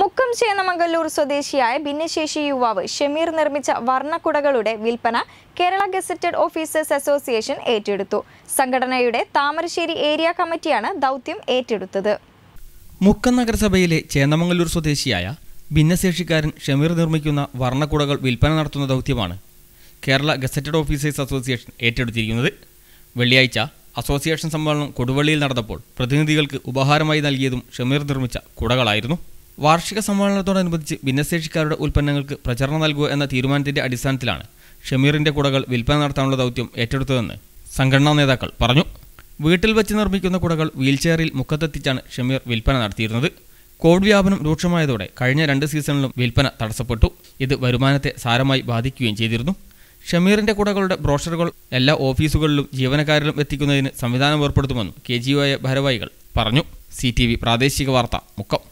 മുക്കം ചേന്നമംഗല്ലൂർ സ്വദേശിയായ ഭിന്നശേഷി യുവാവ് ഷമീർ നിർമ്മിച്ച വർണ്ണക്കുടകളുടെ വിൽപ്പന കേരള ഗസറ്റഡ് ഓഫീസേഴ്സ് അസോസിയേഷൻ ഏറ്റെടുത്തു സംഘടനയുടെ താമരശ്ശേരി ഏരിയ കമ്മിറ്റിയാണ് ദൗത്യം ഏറ്റെടുത്തത് മുക്കം നഗരസഭയിലെ ചേന്നമംഗല്ലൂർ സ്വദേശിയായ ഭിന്നശേഷിക്കാരൻ ഷമീർ നിർമ്മിക്കുന്ന വർണ്ണക്കുടകൾ വിൽപ്പന നടത്തുന്ന ദൗത്യമാണ് കേരള ഗസറ്റഡ് ഓഫീസേഴ്സ് അസോസിയേഷൻ ഏറ്റെടുത്തിരിക്കുന്നത് വെള്ളിയാഴ്ച അസോസിയേഷൻ സമ്മേളനം കൊടുവള്ളിയിൽ നടന്നപ്പോൾ പ്രതിനിധികൾക്ക് ഉപഹാരമായി നൽകിയതും ഷമീർ നിർമ്മിച്ച കുടകളായിരുന്നു വാർഷിക സമ്മേളനത്തോടനുബന്ധിച്ച് ഭിന്നശേഷിക്കാരുടെ ഉൽപ്പന്നങ്ങൾക്ക് പ്രചരണം നൽകുക എന്ന തീരുമാനത്തിന്റെ അടിസ്ഥാനത്തിലാണ് ഷമീറിന്റെ കുടകൾ വിൽപ്പന നടത്താനുള്ള ദൗത്യം ഏറ്റെടുത്തതെന്ന് സംഘടനാ നേതാക്കൾ പറഞ്ഞു വീട്ടിൽ വെച്ച് നിർമ്മിക്കുന്ന കുടകൾ വീൽചെയറിൽ മുഖത്തെത്തിച്ചാണ് ഷമീർ വിൽപ്പന നടത്തിയിരുന്നത് കോവിഡ് വ്യാപനം രൂക്ഷമായതോടെ കഴിഞ്ഞ രണ്ട് സീസണിലും വിൽപ്പന തടസ്സപ്പെട്ടു ഇത് വരുമാനത്തെ സാരമായി ബാധിക്കുകയും ചെയ്തിരുന്നു ഷമീറിന്റെ കുടകളുടെ ബ്രോഷറുകൾ എല്ലാ ഓഫീസുകളിലും ജീവനക്കാരിലും എത്തിക്കുന്നതിന് സംവിധാനം ഏർപ്പെടുത്തുമെന്നും കെ ജി ഒ പറഞ്ഞു സി പ്രാദേശിക വാർത്ത മുക്കം